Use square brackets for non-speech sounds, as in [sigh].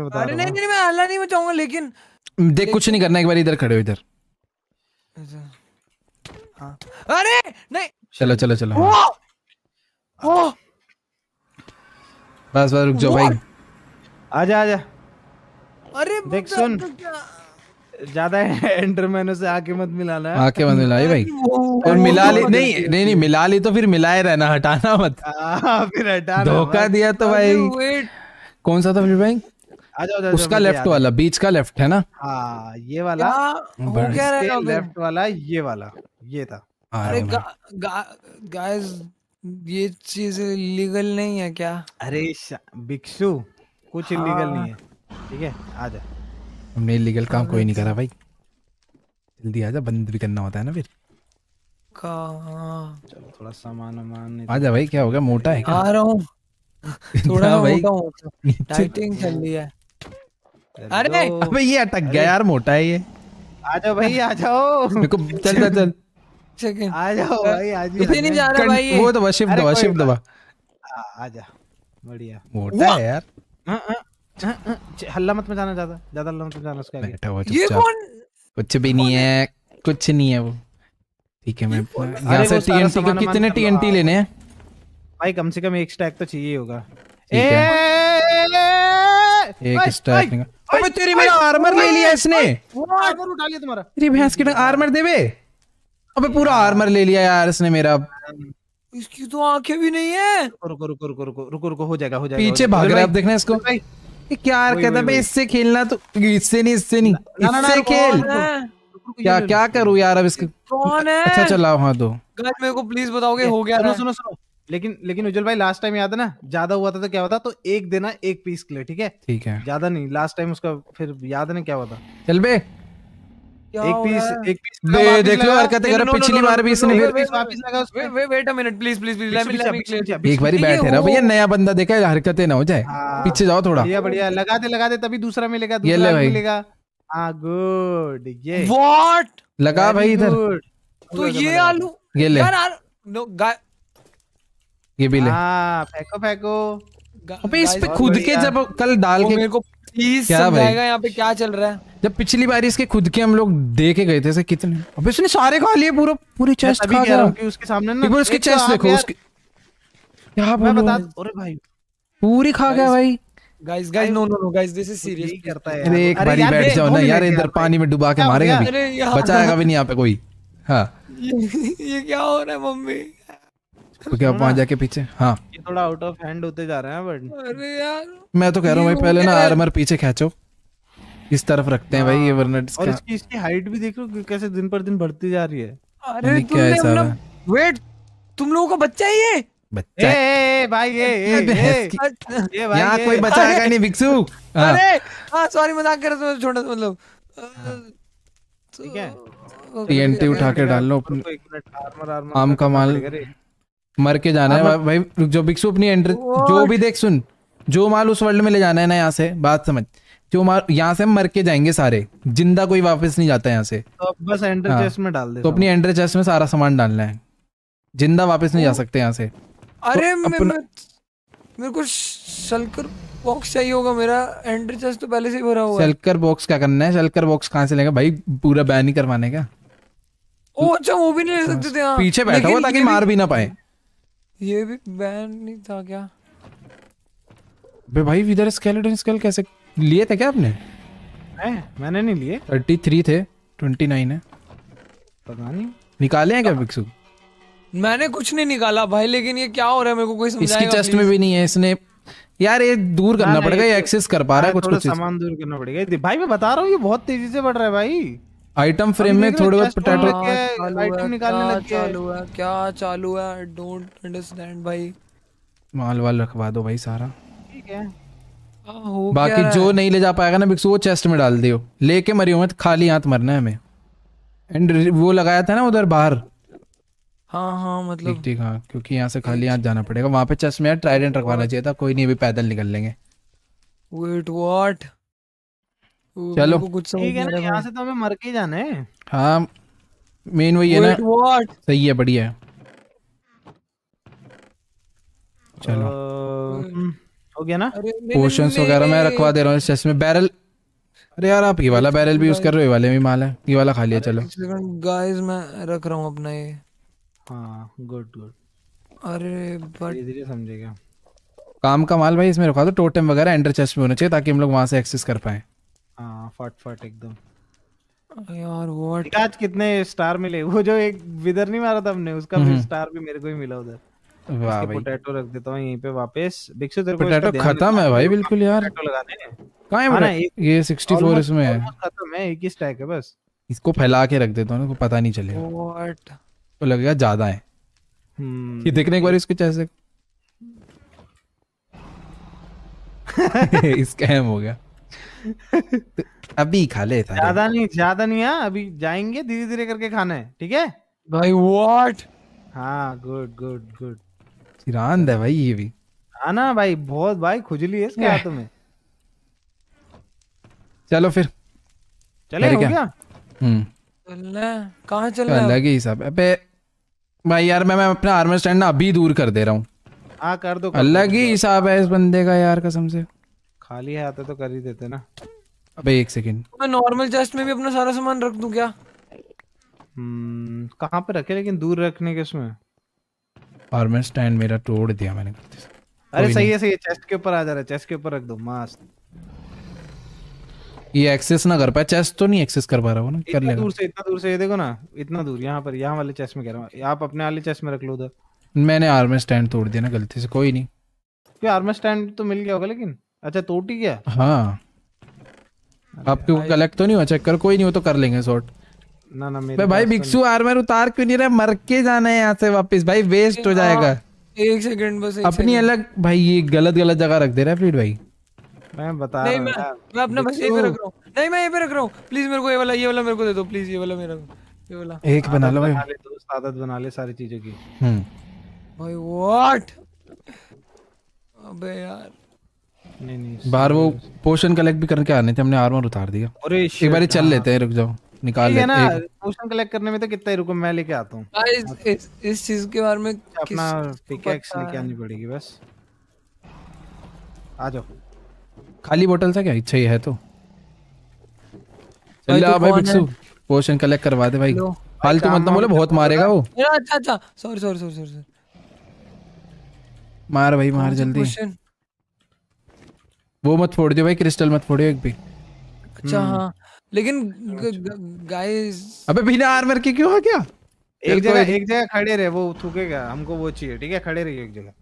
अरे नहीं नहीं मैं हल्ला नहीं मचाऊंगा लेकिन देख कुछ नहीं करना एक बार इधर खड़े हो इधर हाँ। अरे नहीं चलो चलो चलो ओ, बस बस रुक जाओ भाई आजा आजा अरे देख सुन तो ज्यादा एंटरमैनों से आके मत मिलाना आके मत मिलाइए भाई और मिला तो ली नहीं नहीं नहीं मिला ली तो फिर मिलाए रहना हटाना मत आ, हाँ, फिर हटाना धोखा दिया तो भाई कौन सा था फिर भाई उसका लेफ्ट वाला बीच का लेफ्ट है ना हाँ ये वाला लेफ्ट वाला ये वाला ये था अरे गाइस ये चीज लीगल नहीं है क्या अरे भिक्षु कुछ हाँ। लीगल नहीं है ठीक है आ जा हमने लीगल काम कोई नहीं करा भाई जल्दी आ जा बंद भी करना होता है ना फिर चलो थोड़ा सामान वामान आ जा तो- भाई क्या हो गया मोटा है क्या आ रहा हूँ [laughs] थोड़ा भाई टाइटिंग चल रही है अरे अबे ये अटक गया यार मोटा है ये आ जाओ भाई आ जाओ चल चल चल आ जाओ भाई आ जाओ नहीं जा रहा भाई वो तो वशिप दो वशिप दबा आ जा बढ़िया मोटा है यार हाँ, हाँ, हाँ, हल्ला मत मचाना ज्यादा ज्यादा हल्ला मत मचाना उसके आगे ये कौन कुछ भी नहीं है कुछ नहीं है वो ठीक है मैं यहां से टीएनटी का कितने टीएनटी लेने हैं भाई कम से कम एक स्टैक तो चाहिए होगा एक स्टैक अबे तेरी मेरा आर्मर ले लिया इसने आर्मर उठा लिया तुम्हारा तेरी भैंस की आर्मर तो दे बे अबे पूरा आर्मर ले लिया यार इसने मेरा इसकी तो आंखें भी नहीं है रुको रुको रुको रुको रुको रुको हो जाएगा हो जाएगा पीछे भाग रहा है अब देखना इसको ये क्या हरकत है भाई इससे खेलना तो इससे नहीं इससे नहीं इससे खेल क्या क्या करूं यार अब इसके कौन है अच्छा चलाओ हाँ दो मेरे को प्लीज बताओगे हो गया सुनो सुनो लेकिन लेकिन उज्जवल भाई लास्ट टाइम याद है ना ज्यादा हुआ था तो क्या होता तो एक देना एक पीस के लिए ठीक है ठीक है ज्यादा नहीं लास्ट टाइम उसका फिर याद है ना क्या हुआ था चल बे एक पीस एक पीस देख लो हरकत कर पिछली बार भी इसने वापस लगा wait wait a minute please please please let me clear एक बारी बैठ रहो भैया नया बंदा देखा है हरकतें ना हो जाए हाँ, पीछे जाओ थोड़ा ये बढ़िया लगा दे लगा दे तभी दूसरा मिलेगा दूसरा मिलेगा हां गुड ये व्हाट लगा भाई इधर तो ये आलू ये ले यार नो गाइस ये भी ले हाँ, फेंको फेंको अबे इस पे खुद के जब कल डाल के मेरे को प्लीज समझाएगा यहाँ पे क्या चल रहा है जब पिछली बार इसके खुद के हम लोग दे के गए थे से कितने अबे इसने सारे खा लिए पूरा पूरी चेस्ट खा गया उसके सामने ना उसकी चेस्ट देखो उसकी यहाँ पे बता अरे भाई पूरी खा गया भाई guys guys no no no guys this is serious करता है एक बारी बैठ जाओ ना यार इधर पानी में डुबा के मारेगा भी बचाएगा भी नहीं यहाँ पे कोई हाँ [laughs] ये क्या हो रहा है मम्मी क्योंकि आप वहां जाके पीछे हाँ ये थोड़ा आउट ऑफ हैंड होते जा रहे हैं बट अरे यार मैं तो कह रहा हूँ भाई पहले ना आर्मर पीछे खेचो इस तरफ रखते हैं भाई ये हाँ। वरना और इसकी इसकी हाइट भी देख लो कैसे दिन पर दिन बढ़ती जा रही है अरे क्या सारा वेट तुम लोगों का बच्चा ही है बच्चा ए, ए, भाई ये ये भाई [laughs] यहाँ कोई बचाएगा नहीं हाँ। अरे हाँ सॉरी मजाक कर रहा छोटा मतलब हाँ। ठीक है टीएनटी तो- उठा के डाल लो आम का माल मर के जाना है भाई जो बिग सूप नहीं एंटर जो भी देख सुन जो माल उस वर्ल्ड में ले जाना है ना यहाँ से बात समझ जो माल यहाँ से मर के जाएंगे सारे जिंदा कोई वापस नहीं जाता यहाँ से तो बस चेस्ट हाँ। में डाल दे तो अपनी एंटर चेस्ट में सारा सामान डालना है जिंदा वापस नहीं जा सकते यहाँ से अरे तो मेरे को शलकर बॉक्स चाहिए होगा मेरा एंट्री चेस्ट तो पहले से ही भरा हुआ है शलकर बॉक्स क्या करना है शलकर बॉक्स कहाँ से लेगा भाई पूरा बैन ही करवाने का ओ अच्छा वो भी नहीं ले सकते थे हाँ। पीछे बैठा हुआ ताकि मार भी ना पाए ये भी बैन नहीं था क्या बे भाई इधर स्केलेटन स्केल कैसे लिए थे क्या आपने मैं मैंने नहीं लिए 33 थे 29 है पता नहीं निकाले हैं क्या बिक्सू मैंने कुछ नहीं निकाला भाई लेकिन ये क्या हो रहा है मेरे को कोई समझ इसकी चेस्ट में भी नहीं है इसने यार ये दूर करना पड़ेगा ये एक्सेस कर पा रहा है कुछ कुछ सामान दूर करना पड़ेगा भाई मैं बता रहा हूँ ये बहुत तेजी से बढ़ रहा है भाई आइटम फ्रेम में थोड़े बहुत पोटैटो आइटम निकालने लग गए क्या चालू है डोंट अंडरस्टैंड भाई माल वाल रखवा दो भाई सारा ठीक है बाकी जो नहीं ले जा पाएगा ना बिक्सू वो चेस्ट में डाल दियो लेके मरियो मत खाली हाथ मरना है हमें एंड वो लगाया था ना उधर बाहर हाँ हाँ मतलब ठीक ठीक हाँ क्योंकि यहाँ से खाली हाथ जाना पड़ेगा वहाँ पे चेस्ट में ट्राइडेंट रखवाना चाहिए था कोई नहीं अभी पैदल निकल लेंगे वेट व्हाट चलो कुछ ठीक है ना यहाँ से तो हमें मर के जाना है हाँ मेन वही है ना सही है बढ़िया है चलो हो गया ना पोशंस वगैरह मैं रखवा दे रहा हूँ इस चेस्ट में बैरल अरे यार आप ये वाला बैरल भी यूज कर रहे हो ये वाले भी माल है ये वाला खा लिया चलो गाइस मैं रख रहा हूँ अपना ये गुड हाँ, गुड अरे धीरे समझेगा काम का माल भाई इसमें रखा दो टोटम वगैरह एंटर चेस्ट में होना चाहिए ताकि हम लोग वहां से एक्सेस कर पाए हाँ फट फट एकदम यार व्हाट आज कितने स्टार मिले वो जो एक विदर नहीं मारा था हमने उसका भी स्टार हम्म। भी मेरे को ही मिला उधर वाह भाई पोटैटो रख देता हूं यहीं पे वापस तेरे को पोटैटो खत्म है भाई बिल्कुल यार कहां है हाँ ये 64 इसमें है खत्म है एक ही स्टैक है बस इसको फैला के रख देता हूं ना तो पता नहीं चलेगा व्हाट तो ज्यादा है हम्म। ये देखने एक बार इसको चेहरे स्कैम [laughs] हो गया [laughs] अभी खा ले ज्यादा नहीं ज्यादा नहीं है हाँ, अभी जाएंगे धीरे धीरे करके खाना है ठीक है भाई व्हाट हाँ गुड गुड गुड सिरांद है भाई ये भी आना हाँ भाई बहुत भाई खुजली है इसके [laughs] हाथों में चलो फिर चले हो गया हम्म कहाँ चल रहा है अलग ही सब अबे भाई यार मैं मैं अपना आर्मर स्टैंड ना अभी दूर कर दे रहा हूँ हाँ कर दो अलग ही हिसाब है इस बंदे का यार कसम से खाली है आता तो कर ही देते ना अबे एक सेकंड मैं नॉर्मल चेस्ट में भी अपना सारा सामान रख दूं क्या हम्म, कहां पे रखे लेकिन दूर रखने के उसमें फार्मर स्टैंड मेरा तोड़ दिया मैंने अरे सही है सही है चेस्ट के ऊपर आ जा रहा है चेस्ट के ऊपर रख दो मस्त ये एक्सेस ना कर पाए चेस्ट तो नहीं एक्सेस कर पा रहा वो ना कर लेगा दूर से इतना दूर से ये देखो ना इतना दूर यहां पर यहां वाले चेस्ट में कह रहा हूं आप अपने वाले चेस्ट में रख लो उधर मैंने आर्मर स्टैंड तोड़ दिया ना गलती से कोई नहीं आर्मर स्टैंड तो मिल गया होगा लेकिन अच्छा टूटी गया हाँ आपके को कलेक्ट तो नहीं हुआ चेक अच्छा, कर कोई नहीं हो तो कर लेंगे शॉर्ट ना ना मेरे भाई तो बिक्सू आर्मर उतार क्यों नहीं रहे मर के जाना है यहाँ से वापस भाई वेस्ट हो जाएगा एक सेकंड बस अपनी अलग भाई ये गलत गलत जगह रख दे रहा है फ्लीड भाई मैं बता नहीं, मैं, मैं अपना बस यहीं पे रख रहा हूं नहीं मैं यहीं पे रख रहा हूं प्लीज मेरे को ये वाला ये वाला मेरे को दे दो प्लीज ये वाला मेरा ये वाला एक बना लो भाई दोस्त आदत बना ले सारी चीजों की हम्म भाई व्हाट अबे यार बाहर वो पोशन कलेक्ट भी करके आने थे हमने आर्मर उतार दिया अरे एक बार चल लेते हैं रुक जाओ निकाल लेते हैं पोशन कलेक्ट करने में तो कितना ही रुको मैं लेके आता हूं गाइस हाँ, इस चीज के बारे में अच्छा, अपना पिकैक्स लेके आनी पड़ेगी बस आ जाओ खाली बोतल था क्या इच्छा ही है तो चल आ तो भाई बिक्सू पोशन कलेक्ट करवा दे भाई फालतू मत मतलब ना बोले बहुत मारेगा वो अच्छा अच्छा सॉरी सॉरी सॉरी सॉरी मार भाई मार जल्दी पोशन वो मत फोड़ दियो भाई क्रिस्टल मत फोड़ियो एक भी अच्छा हम्म। हाँ लेकिन हाँ, गाइस अच्छा। अबे बिना आर्मर के क्यों आ गया एक जगह एक जगह खड़े रहे वो थूकेगा हमको वो चाहिए ठीक है खड़े रहिए एक जगह